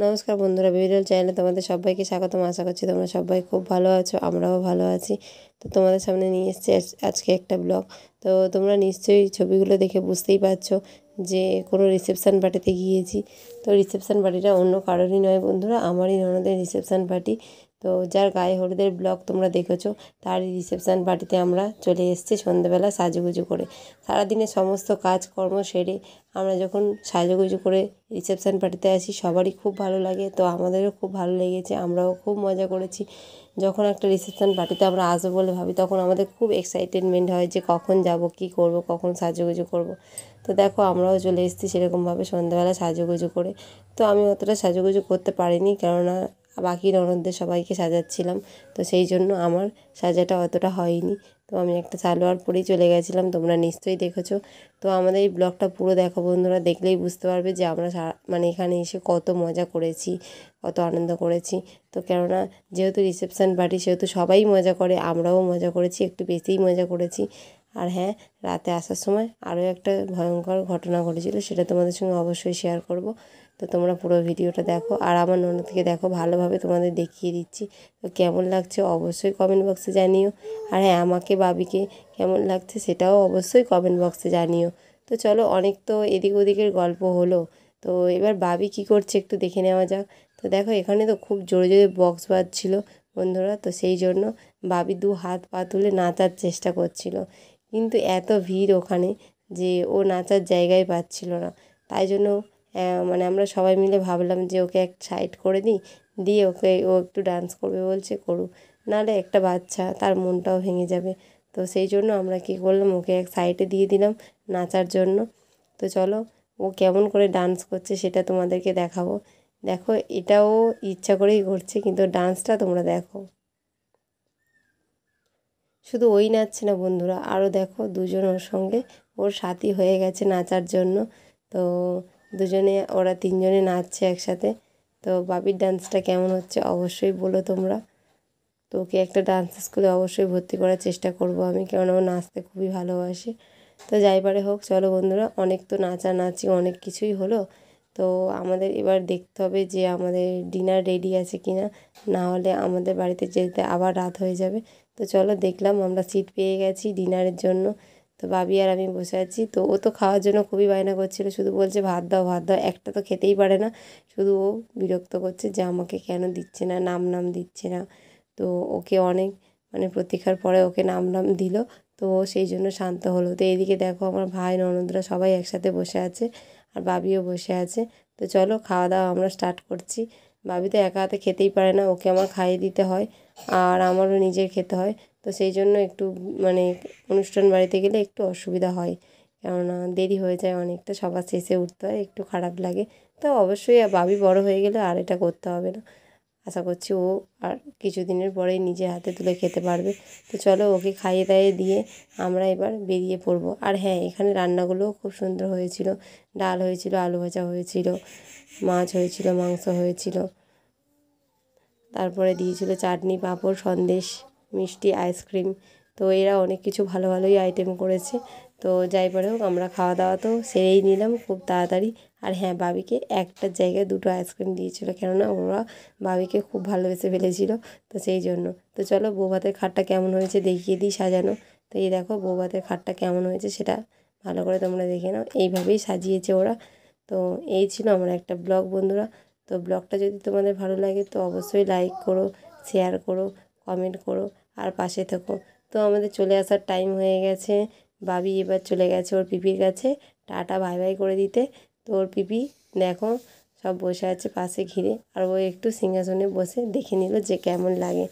নমস্কার বন্ধুরা বিভিন্ন চ্যানেলে তোমাদের সবাইকে স্বাগতম আশা করছি তোমরা সবাই খুব ভালো আছো আমরাও ভালো আছি তো তোমাদের সামনে নিয়ে এসছি আজকে একটা ব্লগ তো তোমরা নিশ্চয়ই ছবিগুলো দেখে বুঝতেই পারছো যে কোনো রিসেপশান পার্টিতে গিয়েছি তো রিসেপশান পার্টিটা অন্য কারোরই নয় বন্ধুরা আমারই ননদের রিসেপশান পার্টি তো যার গায়ে হলুদের ব্লগ তোমরা দেখেছো তার রিসেপশান পার্টিতে আমরা চলে এসেছি সন্ধ্যেবেলা সাজুগুজু করে সারাদিনের সমস্ত কাজকর্ম সেরে আমরা যখন সাজুগুজু করে রিসেপশান পার্টিতে আসি সবারই খুব ভালো লাগে তো আমাদেরও খুব ভালো লেগেছে আমরাও খুব মজা করেছি যখন একটা রিসেপশান পার্টিতে আমরা আসবো বলে ভাবি তখন আমাদের খুব এক্সাইটেডমেন্ট হয় যে কখন যাব কি করব কখন সাজুগুজু করব তো দেখো আমরাও চলে এসেছি সেরকমভাবে সন্ধ্যাবেলা সাজুগুজু করে তো আমি অতটা সাজুগুজু করতে পারিনি কেননা বাকি ননদদের সবাইকে সাজাচ্ছিলাম তো সেই জন্য আমার সাজাটা অতটা হয়নি তো আমি একটা সালোয়ার পরেই চলে গেছিলাম তোমরা নিশ্চয়ই দেখেছো তো আমাদের এই ব্লগটা পুরো দেখো বন্ধুরা দেখলেই বুঝতে পারবে যে আমরা মানে এখানে এসে কত মজা করেছি কত আনন্দ করেছি তো কেননা যেহেতু রিসেপশান পার্টি সেহেতু সবাই মজা করে আমরাও মজা করেছি একটু বেশিই মজা করেছি আর হ্যাঁ রাতে আসার সময় আরও একটা ভয়ঙ্কর ঘটনা ঘটেছিল সেটা তোমাদের সঙ্গে অবশ্যই শেয়ার করব তো তোমরা পুরো ভিডিওটা দেখো আর আমার ননদকে দেখো ভালোভাবে তোমাদের দেখিয়ে দিচ্ছি তো কেমন লাগছে অবশ্যই কমেন্ট বক্সে জানিও আর হ্যাঁ আমাকে বাবিকে কেমন লাগছে সেটাও অবশ্যই কমেন্ট বক্সে জানিও তো চলো অনেক তো এদিক ওদিকের গল্প হলো তো এবার বাবি কি করছে একটু দেখে নেওয়া যাক তো দেখো এখানে তো খুব জোরে জোরে বক্স বাজছিল বন্ধুরা তো সেই জন্য বাবি দু হাত পা তুলে নাচার চেষ্টা করছিল কিন্তু এত ভিড় ওখানে যে ও নাচার জায়গায় পাচ্ছিল না তাই জন্য মানে আমরা সবাই মিলে ভাবলাম যে ওকে এক সাইড করে দিই দিয়ে ওকে ও একটু ডান্স করবে বলছে করুক নাহলে একটা বাচ্চা তার মনটাও ভেঙে যাবে তো সেই জন্য আমরা কী করলাম ওকে এক সাইডে দিয়ে দিলাম নাচার জন্য তো চলো ও কেমন করে ডান্স করছে সেটা তোমাদেরকে দেখাবো দেখো এটাও ইচ্ছা করেই করছে কিন্তু ডান্সটা তোমরা দেখো শুধু ওই নাচছে না বন্ধুরা আরও দেখো দুজন ওর সঙ্গে ওর সাথী হয়ে গেছে নাচার জন্য তো দুজনে ওরা তিনজনে নাচছে একসাথে তো বাবির ডান্সটা কেমন হচ্ছে অবশ্যই বলো তোমরা তো ওকে একটা ডান্স স্কুলে অবশ্যই ভর্তি করার চেষ্টা করব আমি কেননা ও নাচতে খুবই ভালোবাসি তো যাই পারে হোক চলো বন্ধুরা অনেক তো নাচা নাচি অনেক কিছুই হলো তো আমাদের এবার দেখতে হবে যে আমাদের ডিনার রেডি আছে কি না হলে আমাদের বাড়িতে যেতে আবার রাত হয়ে যাবে তো চলো দেখলাম আমরা সিট পেয়ে গেছি ডিনারের জন্য তো ভাবি আর আমি বসে আছি তো ও তো খাওয়ার জন্য খুবই বায়না করছিল শুধু বলছে ভাত দাও ভাত দাও একটা তো খেতেই পারে না শুধু ও বিরক্ত করছে যে আমাকে কেন দিচ্ছে না নাম নাম দিচ্ছে না তো ওকে অনেক মানে প্রতীক্ষার পরে ওকে নাম নাম দিল তো ও সেই জন্য শান্ত হলো তো এদিকে দেখো আমার ভাই ননদরা সবাই একসাথে বসে আছে আর বাবিও বসে আছে তো চলো খাওয়া দাওয়া আমরা স্টার্ট করছি ভাবি তো একা হাতে খেতেই পারে না ওকে আমার খাইয়ে দিতে হয় আর আমারও নিজের খেতে হয় তো সেই জন্য একটু মানে অনুষ্ঠান বাড়িতে গেলে একটু অসুবিধা হয় কেননা দেরি হয়ে যায় অনেকটা সবার শেষে উঠতে হয় একটু খারাপ লাগে তো অবশ্যই ভাবি বড় হয়ে গেলে আর এটা করতে হবে না আশা করছি ও আর কিছুদিনের পরেই নিজে হাতে তুলে খেতে পারবে তো চলো ওকে খাইয়ে দাইয়ে দিয়ে আমরা এবার বেরিয়ে পড়বো আর হ্যাঁ এখানে রান্নাগুলোও খুব সুন্দর হয়েছিল ডাল হয়েছিল আলু ভাজা হয়েছিল মাছ হয়েছিল মাংস হয়েছিল তারপরে দিয়েছিল চাটনি পাঁপড় সন্দেশ মিষ্টি আইসক্রিম তো এরা অনেক কিছু ভালো ভালোই আইটেম করেছে তো যাই পরে হোক আমরা খাওয়া দাওয়া তো সেরেই নিলাম খুব তাড়াতাড়ি আর হ্যাঁ বাবিকে একটার জায়গায় দুটো আইসক্রিম দিয়েছিল কেননা ওরা বাবিকে খুব ভালোবেসে ফেলেছিল তো সেই জন্য তো চলো বৌভাতের খাটটা কেমন হয়েছে দেখিয়ে দিই সাজানো তো এই দেখো বৌভাতের খাটটা কেমন হয়েছে সেটা ভালো করে তোমরা দেখে নাও এইভাবেই সাজিয়েছে ওরা তো এই ছিল আমার একটা ব্লগ বন্ধুরা তো ব্লগটা যদি তোমাদের ভালো লাগে তো অবশ্যই লাইক করো শেয়ার করো কমেন্ট করো আর পাশে থেকো তো আমাদের চলে আসার টাইম হয়ে গেছে বাবি এবার চলে গেছে ওর পিপির কাছে টাটা ভাই ভাই করে দিতে তো ওর পিপি দেখো সব বসে আছে পাশে ঘিরে আর ও একটু সিংহাসনে বসে দেখে নিল যে কেমন লাগে